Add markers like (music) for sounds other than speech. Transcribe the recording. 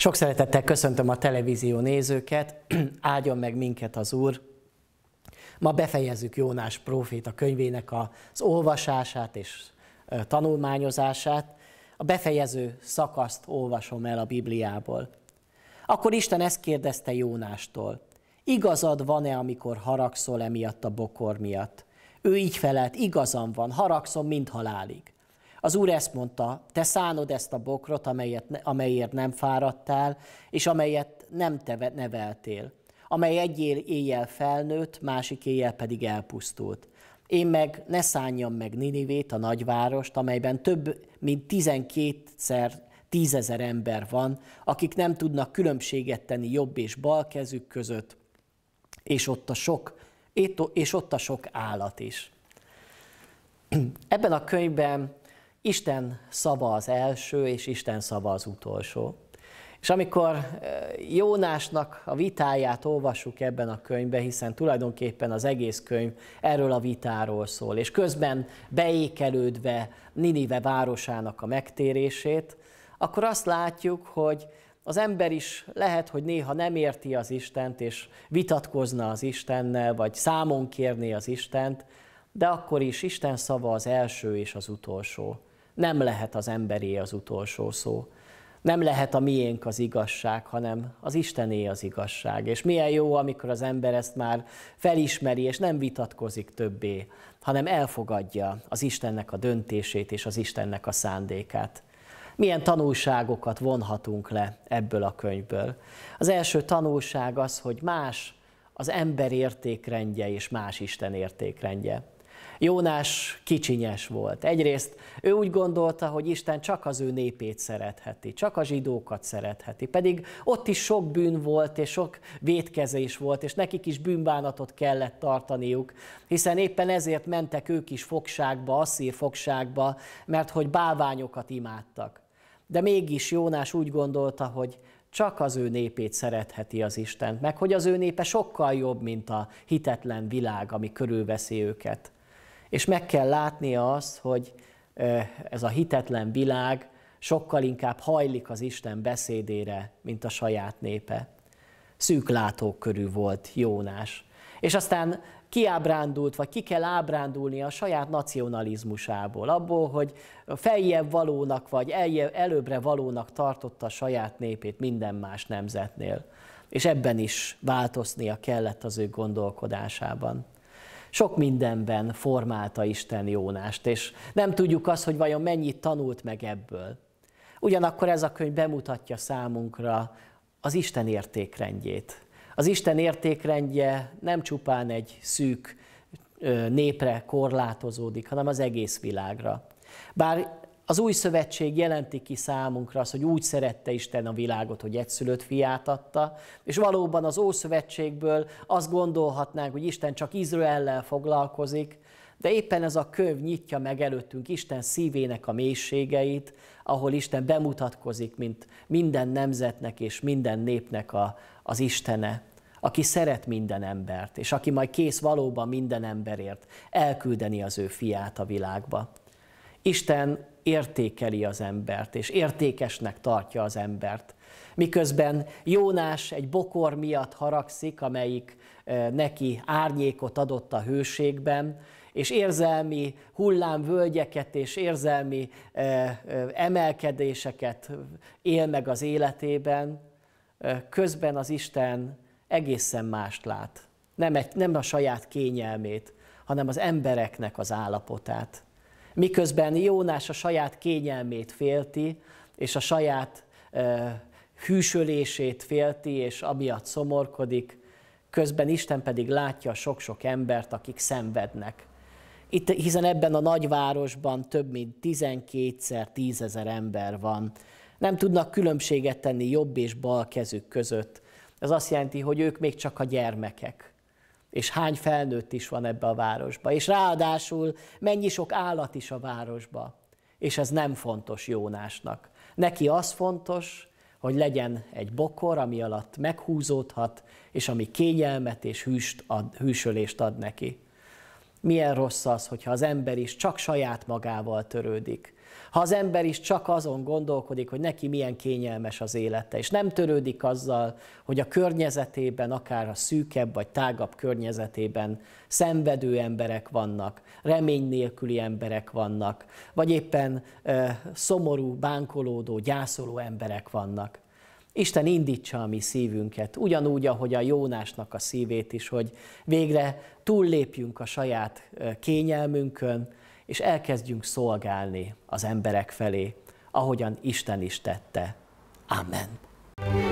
Sok szeretettel köszöntöm a televízió nézőket, (clears throat) áldjon meg minket az Úr. Ma befejezzük Jónás a könyvének az olvasását és tanulmányozását. A befejező szakaszt olvasom el a Bibliából. Akkor Isten ezt kérdezte Jónástól. Igazad van-e, amikor haragszol emiatt a bokor miatt? Ő így felelt, igazam van, haragszom mind halálig. Az Úr ezt mondta, te szánod ezt a bokrot, amelyet, amelyért nem fáradtál, és amelyet nem te neveltél, amely egy éjjel felnőtt, másik éjjel pedig elpusztult. Én meg ne szánjam meg Ninivét, a nagyvárost, amelyben több mint 12-szer tízezer ember van, akik nem tudnak különbséget tenni jobb és bal kezük között, és ott a sok, és ott a sok állat is. (clears throat) Ebben a könyvben Isten szava az első, és Isten szava az utolsó. És amikor e, Jónásnak a vitáját olvassuk ebben a könyvben, hiszen tulajdonképpen az egész könyv erről a vitáról szól, és közben beékelődve Ninive városának a megtérését, akkor azt látjuk, hogy az ember is lehet, hogy néha nem érti az Istent, és vitatkozna az Istennel, vagy számon kérné az Istent, de akkor is Isten szava az első és az utolsó nem lehet az emberé az utolsó szó. Nem lehet a miénk az igazság, hanem az Istené az igazság. És milyen jó, amikor az ember ezt már felismeri, és nem vitatkozik többé, hanem elfogadja az Istennek a döntését és az Istennek a szándékát. Milyen tanulságokat vonhatunk le ebből a könyvből? Az első tanulság az, hogy más az ember értékrendje és más Isten értékrendje. Jónás kicsinyes volt. Egyrészt ő úgy gondolta, hogy Isten csak az ő népét szeretheti, csak a zsidókat szeretheti. Pedig ott is sok bűn volt, és sok vétkezés volt, és nekik is bűnbánatot kellett tartaniuk, hiszen éppen ezért mentek ők is fogságba, asszír fogságba, mert hogy bálványokat imádtak. De mégis Jónás úgy gondolta, hogy csak az ő népét szeretheti az Isten, meg hogy az ő népe sokkal jobb, mint a hitetlen világ, ami körülveszi őket. És meg kell látnia azt, hogy ez a hitetlen világ sokkal inkább hajlik az Isten beszédére, mint a saját népe. Szűk látókörű volt Jónás. És aztán kiábrándult, vagy ki kell ábrándulnia a saját nacionalizmusából, abból, hogy feljebb valónak, vagy előbbre valónak tartotta a saját népét minden más nemzetnél. És ebben is változnia kellett az ő gondolkodásában. Sok mindenben formálta Isten Jónást, és nem tudjuk azt, hogy vajon mennyit tanult meg ebből. Ugyanakkor ez a könyv bemutatja számunkra az Isten értékrendjét. Az Isten értékrendje nem csupán egy szűk népre korlátozódik, hanem az egész világra. Bár az új szövetség jelenti ki számunkra azt, hogy úgy szerette Isten a világot, hogy egyszülött fiát adta, és valóban az Ószövetségből azt gondolhatnánk, hogy Isten csak Izraellel foglalkozik, de éppen ez a könyv nyitja meg előttünk Isten szívének a mélységeit, ahol Isten bemutatkozik, mint minden nemzetnek és minden népnek a, az Istene, aki szeret minden embert, és aki majd kész valóban minden emberért elküldeni az ő fiát a világba. Isten értékeli az embert, és értékesnek tartja az embert. Miközben Jónás egy bokor miatt haragszik, amelyik e, neki árnyékot adott a hőségben, és érzelmi hullámvölgyeket és érzelmi e, e, emelkedéseket él meg az életében, közben az Isten egészen mást lát. Nem, egy, nem a saját kényelmét, hanem az embereknek az állapotát miközben Jónás a saját kényelmét félti, és a saját e, hűsölését félti, és amiatt szomorkodik, közben Isten pedig látja sok-sok embert, akik szenvednek. Itt, hiszen ebben a nagyvárosban több mint 12-szer tízezer ember van. Nem tudnak különbséget tenni jobb és bal kezük között. Ez azt jelenti, hogy ők még csak a gyermekek. És hány felnőtt is van ebbe a városba. És ráadásul mennyi sok állat is a városba. És ez nem fontos Jónásnak. Neki az fontos, hogy legyen egy bokor, ami alatt meghúzódhat, és ami kényelmet és hűst ad, hűsölést ad neki. Milyen rossz az, hogyha az ember is csak saját magával törődik, ha az ember is csak azon gondolkodik, hogy neki milyen kényelmes az élete, és nem törődik azzal, hogy a környezetében, akár a szűkebb vagy tágabb környezetében szenvedő emberek vannak, remény nélküli emberek vannak, vagy éppen ö, szomorú, bánkolódó, gyászoló emberek vannak. Isten indítsa a mi szívünket, ugyanúgy, ahogy a Jónásnak a szívét is, hogy végre túllépjünk a saját kényelmünkön, és elkezdjünk szolgálni az emberek felé, ahogyan Isten is tette. Amen.